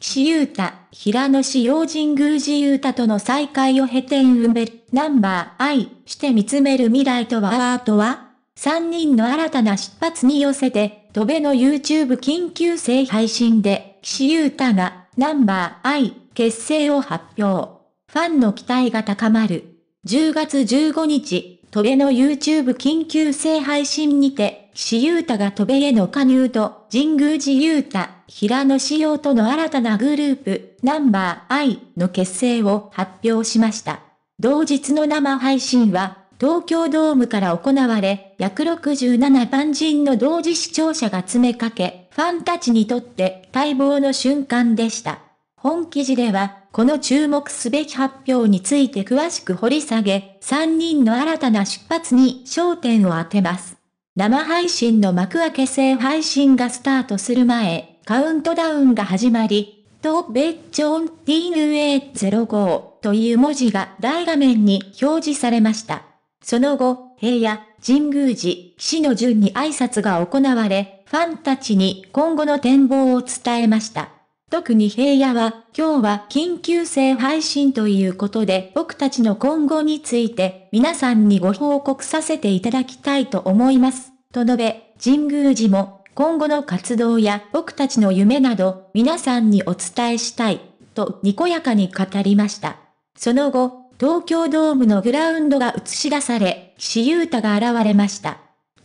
岸優太、平野志陽神宮寺優太との再会を経て埋め、る、ナンバー愛して見つめる未来とはアートは ?3 人の新たな出発に寄せて、戸辺の YouTube 緊急性配信で、岸優太が、ナンバー I、結成を発表。ファンの期待が高まる。10月15日、戸辺の YouTube 緊急性配信にて、岸優太が飛べへの加入と、神宮寺優太、平野志陽との新たなグループ、ナンバー I の結成を発表しました。同日の生配信は、東京ドームから行われ、約67万人の同時視聴者が詰めかけ、ファンたちにとって待望の瞬間でした。本記事では、この注目すべき発表について詳しく掘り下げ、3人の新たな出発に焦点を当てます。生配信の幕開け制配信がスタートする前、カウントダウンが始まり、トベッチョン d n a 0 5という文字が大画面に表示されました。その後、平野、神宮寺、騎士の順に挨拶が行われ、ファンたちに今後の展望を伝えました。特に平野は、今日は緊急性配信ということで僕たちの今後について皆さんにご報告させていただきたいと思います。と述べ、神宮寺も今後の活動や僕たちの夢など皆さんにお伝えしたい、とにこやかに語りました。その後、東京ドームのグラウンドが映し出され、岸優太が現れました。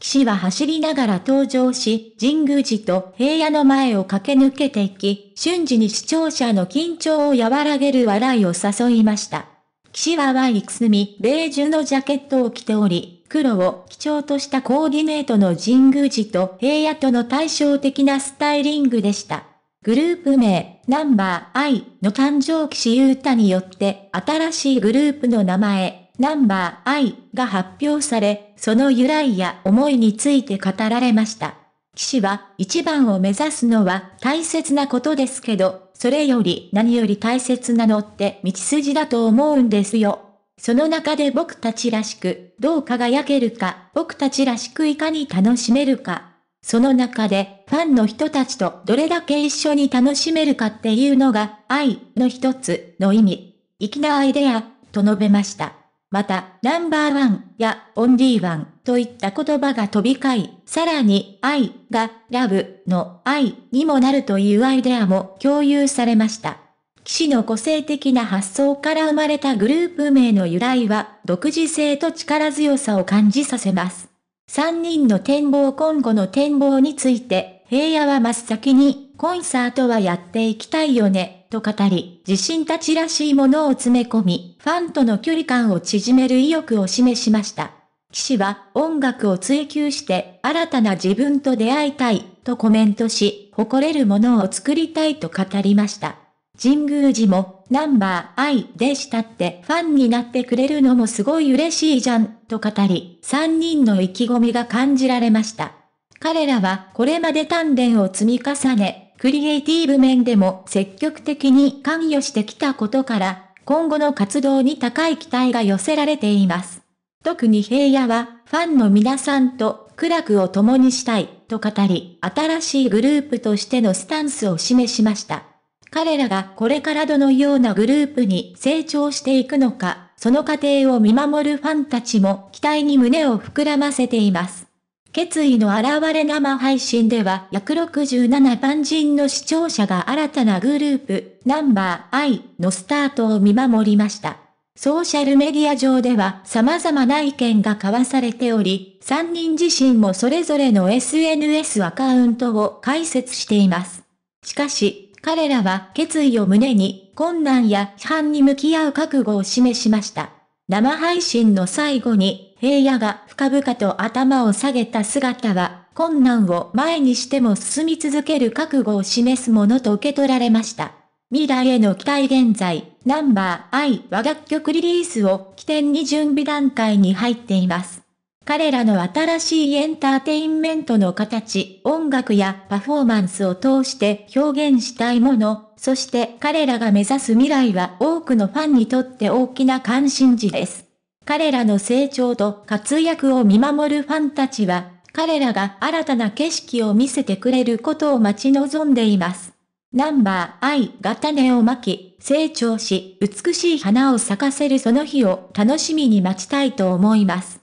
騎士は走りながら登場し、神宮寺と平野の前を駆け抜けていき、瞬時に視聴者の緊張を和らげる笑いを誘いました。騎士はワイくすみ、ベージュのジャケットを着ており、黒を基調としたコーディネートの神宮寺と平野との対照的なスタイリングでした。グループ名、ナンバー I の誕生騎士ユータによって、新しいグループの名前、ナンバー I が発表され、その由来や思いについて語られました。騎士は一番を目指すのは大切なことですけど、それより何より大切なのって道筋だと思うんですよ。その中で僕たちらしく、どう輝けるか、僕たちらしくいかに楽しめるか。その中で、ファンの人たちとどれだけ一緒に楽しめるかっていうのが、愛の一つの意味。粋なアイデア、と述べました。また、ナンバーワンやオンリーワンといった言葉が飛び交い、さらに愛がラブの愛にもなるというアイデアも共有されました。騎士の個性的な発想から生まれたグループ名の由来は、独自性と力強さを感じさせます。3人の展望今後の展望について、平野は真っ先に、コンサートはやっていきたいよね。と語り、自身たちらしいものを詰め込み、ファンとの距離感を縮める意欲を示しました。騎士は音楽を追求して新たな自分と出会いたいとコメントし、誇れるものを作りたいと語りました。神宮寺もナンバーイでしたってファンになってくれるのもすごい嬉しいじゃんと語り、3人の意気込みが感じられました。彼らはこれまで鍛錬を積み重ね、クリエイティブ面でも積極的に関与してきたことから、今後の活動に高い期待が寄せられています。特に平野は、ファンの皆さんと苦楽を共にしたいと語り、新しいグループとしてのスタンスを示しました。彼らがこれからどのようなグループに成長していくのか、その過程を見守るファンたちも期待に胸を膨らませています。決意の現れ生配信では約67万人の視聴者が新たなグループ、ナンバーアイのスタートを見守りました。ソーシャルメディア上では様々な意見が交わされており、3人自身もそれぞれの SNS アカウントを開設しています。しかし、彼らは決意を胸に困難や批判に向き合う覚悟を示しました。生配信の最後に平野が深々と頭を下げた姿は、困難を前にしても進み続ける覚悟を示すものと受け取られました。未来への期待現在、ナンバー I は楽曲リリースを起点に準備段階に入っています。彼らの新しいエンターテインメントの形、音楽やパフォーマンスを通して表現したいもの、そして彼らが目指す未来は多くのファンにとって大きな関心事です。彼らの成長と活躍を見守るファンたちは、彼らが新たな景色を見せてくれることを待ち望んでいます。ナンバーイが種をまき、成長し、美しい花を咲かせるその日を楽しみに待ちたいと思います。